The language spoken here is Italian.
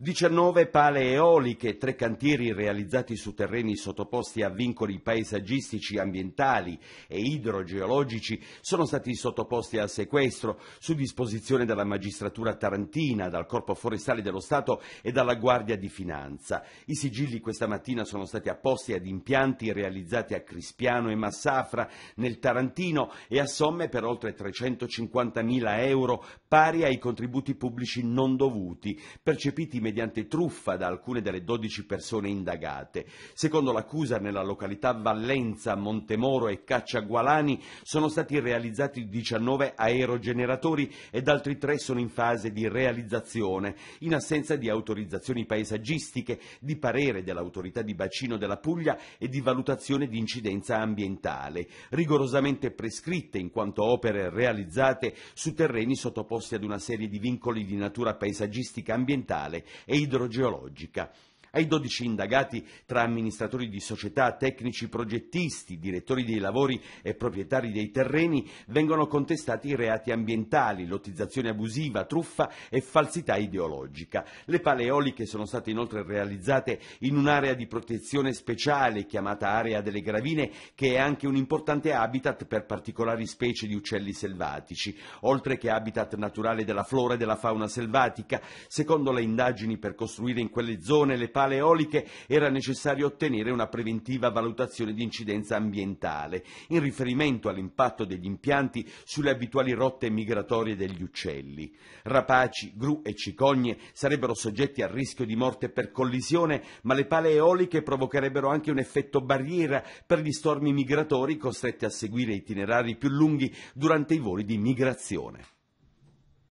19 pale eoliche, tre cantieri realizzati su terreni sottoposti a vincoli paesaggistici, ambientali e idrogeologici sono stati sottoposti al sequestro su disposizione della magistratura tarantina, dal Corpo Forestale dello Stato e dalla Guardia di Finanza. I sigilli questa mattina sono stati apposti ad impianti realizzati a Crispiano e Massafra nel Tarantino e a somme per oltre 350.000 euro pari ai contributi pubblici non dovuti, percepiti mediante truffa da alcune delle 12 persone indagate. Secondo l'accusa, nella località Vallenza, Montemoro e Cacciagualani sono stati realizzati 19 aerogeneratori ed altri 3 sono in fase di realizzazione, in assenza di autorizzazioni paesaggistiche, di parere dell'autorità di bacino della Puglia e di valutazione di incidenza ambientale, rigorosamente prescritte in quanto opere realizzate su terreni sottoposti ad una serie di vincoli di natura paesaggistica ambientale e idrogeologica. Ai 12 indagati tra amministratori di società, tecnici progettisti, direttori dei lavori e proprietari dei terreni vengono contestati i reati ambientali, lottizzazione abusiva, truffa e falsità ideologica. Le pale eoliche sono state inoltre realizzate in un'area di protezione speciale chiamata area delle gravine che è anche un importante habitat per particolari specie di uccelli selvatici, oltre che habitat naturale della flora e della fauna selvatica. Secondo le indagini per costruire in quelle zone le paleoliche era necessario ottenere una preventiva valutazione di incidenza ambientale in riferimento all'impatto degli impianti sulle abituali rotte migratorie degli uccelli. Rapaci, gru e cicogne sarebbero soggetti al rischio di morte per collisione, ma le pale eoliche provocherebbero anche un effetto barriera per gli stormi migratori costretti a seguire itinerari più lunghi durante i voli di migrazione.